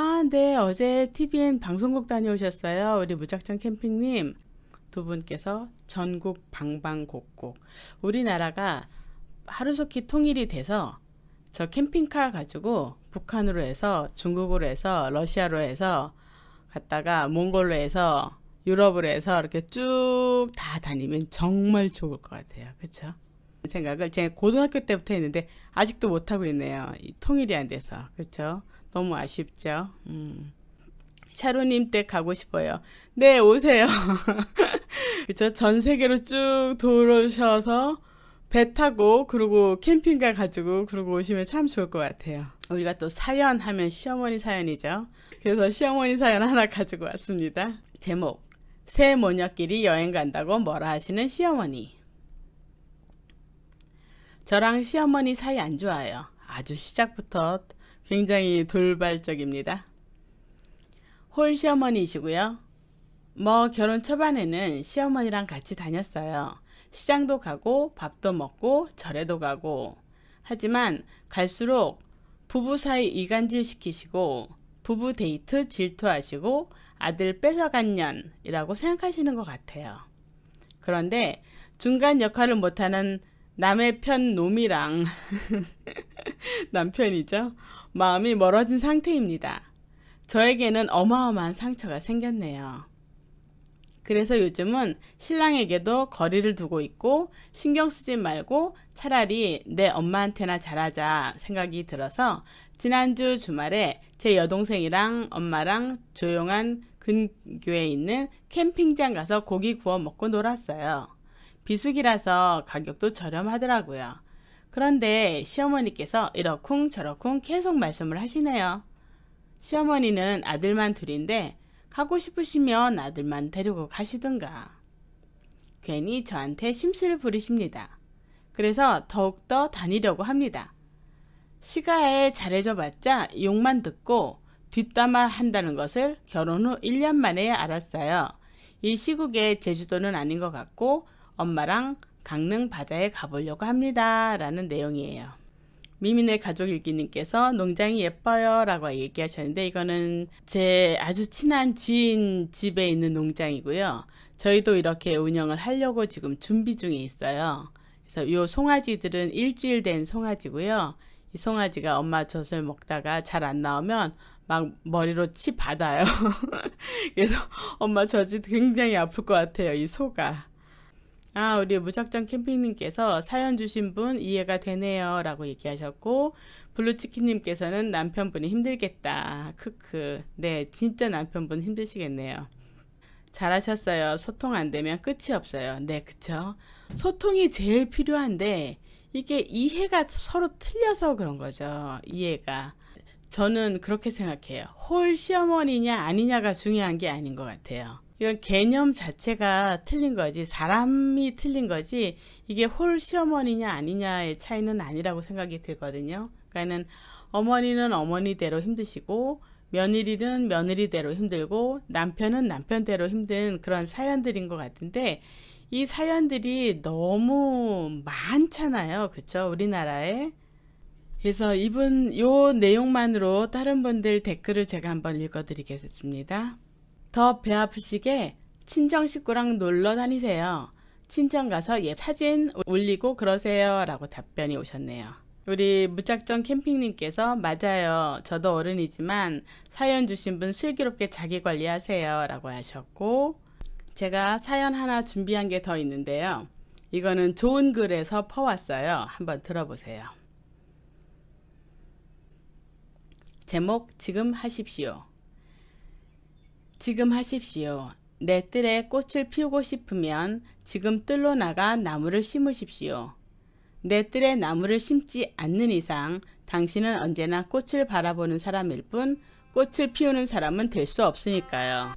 아, 네. 어제 TVN 방송국 다녀오셨어요. 우리 무작정 캠핑님. 두 분께서 전국 방방곡곡 우리나라가 하루속히 통일이 돼서 저 캠핑카 가지고 북한으로 해서 중국으로 해서 러시아로 해서 갔다가 몽골로 해서 유럽으로 해서 이렇게 쭉 다 다니면 정말 좋을 것 같아요. 그렇죠? 생각을 제가 고등학교 때부터 했는데 아직도 못하고 있네요. 이 통일이 안 돼서. 그렇죠? 너무 아쉽죠. 음. 샤로님 댁 가고 싶어요. 네, 오세요. 그쵸? 전 세계로 쭉돌아셔서배 타고 그리고 캠핑가 가지고 그러고 오시면 참 좋을 것 같아요. 우리가 또 사연 하면 시어머니 사연이죠. 그래서 시어머니 사연 하나 가지고 왔습니다. 제목 새 모녀끼리 여행 간다고 뭐라 하시는 시어머니 저랑 시어머니 사이 안 좋아요. 아주 시작부터 굉장히 돌발적입니다. 홀 시어머니이시고요. 뭐 결혼 초반에는 시어머니랑 같이 다녔어요. 시장도 가고 밥도 먹고 절에도 가고 하지만 갈수록 부부 사이 이간질 시키시고 부부 데이트 질투하시고 아들 뺏어간 년이라고 생각하시는 것 같아요. 그런데 중간 역할을 못하는 남의 편 놈이랑 남편이죠. 마음이 멀어진 상태입니다. 저에게는 어마어마한 상처가 생겼네요. 그래서 요즘은 신랑에게도 거리를 두고 있고 신경 쓰지 말고 차라리 내 엄마한테나 잘하자 생각이 들어서 지난주 주말에 제 여동생이랑 엄마랑 조용한 근교에 있는 캠핑장 가서 고기 구워 먹고 놀았어요. 비수기라서 가격도 저렴하더라고요. 그런데 시어머니께서 이러쿵 저러쿵 계속 말씀을 하시네요. 시어머니는 아들만 둘인데 가고 싶으시면 아들만 데리고 가시든가. 괜히 저한테 심술을 부리십니다. 그래서 더욱더 다니려고 합니다. 시가에 잘해줘봤자 욕만 듣고 뒷담화 한다는 것을 결혼 후 1년 만에 알았어요. 이 시국에 제주도는 아닌 것 같고 엄마랑 강릉 바다에 가보려고 합니다. 라는 내용이에요. 미민의 가족 일기님께서 농장이 예뻐요 라고 얘기하셨는데 이거는 제 아주 친한 지인 집에 있는 농장이고요. 저희도 이렇게 운영을 하려고 지금 준비 중에 있어요. 그래서 요 송아지들은 일주일 된 송아지고요. 이 송아지가 엄마 젖을 먹다가 잘 안 나오면 막 머리로 치 받아요. 그래서 엄마 젖이 굉장히 아플 것 같아요. 이 소가. 아, 우리 무작정 캠핑님께서 사연 주신 분 이해가 되네요. 라고 얘기하셨고, 블루치킨님께서는 남편분이 힘들겠다. 크크. 네, 진짜 남편분 힘드시겠네요. 잘하셨어요. 소통 안 되면 끝이 없어요. 네, 그쵸? 소통이 제일 필요한데, 이게 이해가 서로 틀려서 그런 거죠. 이해가. 저는 그렇게 생각해요. 홀 시어머니냐 아니냐가 중요한 게 아닌 것 같아요. 이건 개념 자체가 틀린 거지 사람이 틀린 거지 이게 홀 시어머니냐 아니냐의 차이는 아니라고 생각이 들거든요. 그러니까는 어머니는 어머니대로 힘드시고 며느리는 며느리대로 힘들고 남편은 남편대로 힘든 그런 사연들인 것 같은데 이 사연들이 너무 많잖아요. 그쵸? 우리나라에. 그래서 이분 요 내용만으로 다른 분들 댓글을 제가 한번 읽어드리겠습니다. 더배 아프시게 친정 식구랑 놀러 다니세요. 친정 가서 예 사진 올리고 그러세요. 라고 답변이 오셨네요. 우리 무작정 캠핑님께서 맞아요. 저도 어른이지만 사연 주신 분 슬기롭게 자기 관리하세요. 라고 하셨고 제가 사연 하나 준비한 게 더 있는데요. 이거는 좋은 글에서 퍼왔어요. 한번 들어보세요. 제목 지금 하십시오. 지금 하십시오. 내 뜰에 꽃을 피우고 싶으면 지금 뜰로 나가 나무를 심으십시오. 내 뜰에 나무를 심지 않는 이상 당신은 언제나 꽃을 바라보는 사람일 뿐 꽃을 피우는 사람은 될 수 없으니까요.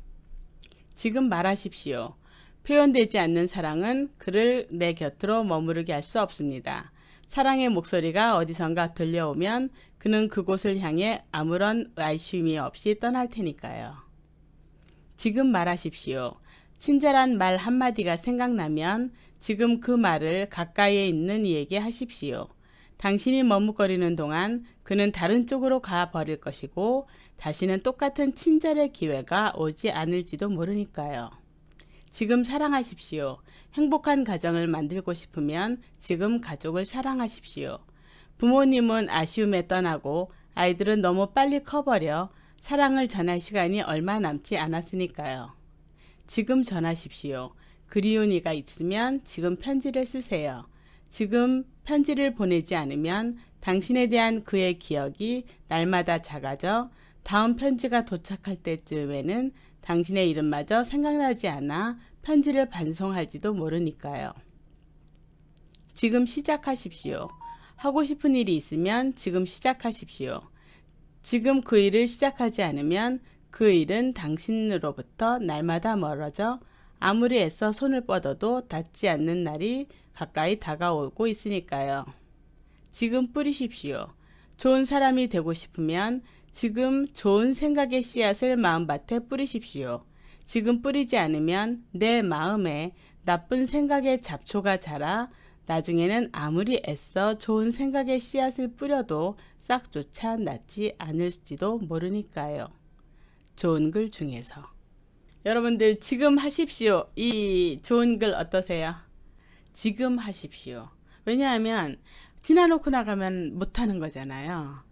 지금 말하십시오. 표현되지 않는 사랑은 그를 내 곁으로 머무르게 할 수 없습니다. 사랑의 목소리가 어디선가 들려오면 그는 그곳을 향해 아무런 아심이 없이 떠날 테니까요. 지금 말하십시오. 친절한 말 한마디가 생각나면 지금 그 말을 가까이에 있는 이에게 하십시오. 당신이 머뭇거리는 동안 그는 다른 쪽으로 가버릴 것이고 다시는 똑같은 친절의 기회가 오지 않을지도 모르니까요. 지금 사랑하십시오. 행복한 가정을 만들고 싶으면 지금 가족을 사랑하십시오. 부모님은 아쉬움에 떠나고 아이들은 너무 빨리 커버려 사랑을 전할 시간이 얼마 남지 않았으니까요. 지금 전하십시오. 그리운 이가 있으면 지금 편지를 쓰세요. 지금 편지를 보내지 않으면 당신에 대한 그의 기억이 날마다 작아져 다음 편지가 도착할 때쯤에는 당신의 이름마저 생각나지 않아 편지를 반송할지도 모르니까요. 지금 시작하십시오. 하고 싶은 일이 있으면 지금 시작하십시오. 지금 그 일을 시작하지 않으면 그 일은 당신으로부터 날마다 멀어져 아무리 애써 손을 뻗어도 닿지 않는 날이 가까이 다가오고 있으니까요. 지금 뿌리십시오. 좋은 사람이 되고 싶으면 지금 좋은 생각의 씨앗을 마음밭에 뿌리십시오. 지금 뿌리지 않으면 내 마음에 나쁜 생각의 잡초가 자라 나중에는 아무리 애써 좋은 생각의 씨앗을 뿌려도 싹조차 낫지 않을지도 모르니까요. 좋은 글 중에서. 여러분들 지금 하십시오. 이 좋은 글 어떠세요? 지금 하십시오. 왜냐하면 지나놓고 나가면 못하는 거잖아요.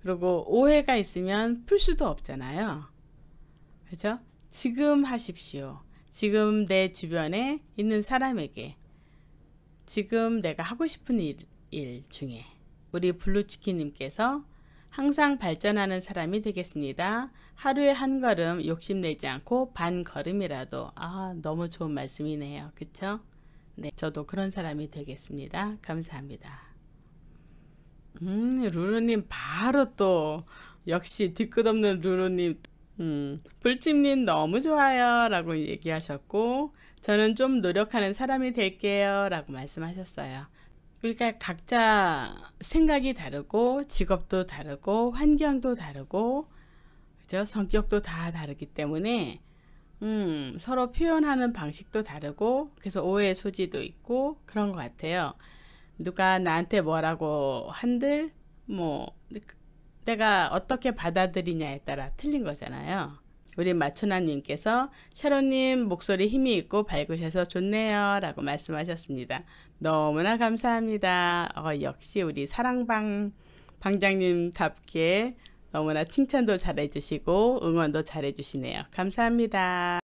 그리고 오해가 있으면 풀 수도 없잖아요. 그죠? 지금 하십시오. 지금 내 주변에 있는 사람에게 지금 내가 하고 싶은 일, 일 중에 우리 블루치킨님께서 항상 발전하는 사람이 되겠습니다. 하루에 한 걸음 욕심내지 않고 반 걸음이라도 아 너무 좋은 말씀이네요. 그쵸? 네, 저도 그런 사람이 되겠습니다. 감사합니다. 음, 루루님 바로 또 역시 뒤끝없는 루루님 음, 불침님 너무 좋아요 라고 얘기하셨고 저는 좀 노력하는 사람이 될게요 라고 말씀하셨어요. 그러니까 각자 생각이 다르고 직업도 다르고 환경도 다르고 그죠? 성격도 다 다르기 때문에 음, 서로 표현하는 방식도 다르고 그래서 오해의 소지도 있고 그런 것 같아요. 누가 나한테 뭐라고 한들 뭐 내가 어떻게 받아들이냐에 따라 틀린 거잖아요. 우리 마초나님께서 샤론님 목소리 힘이 있고 밝으셔서 좋네요 라고 말씀하셨습니다. 너무나 감사합니다. 어, 역시 우리 사랑방 방장님답게 너무나 칭찬도 잘해주시고 응원도 잘해주시네요. 감사합니다.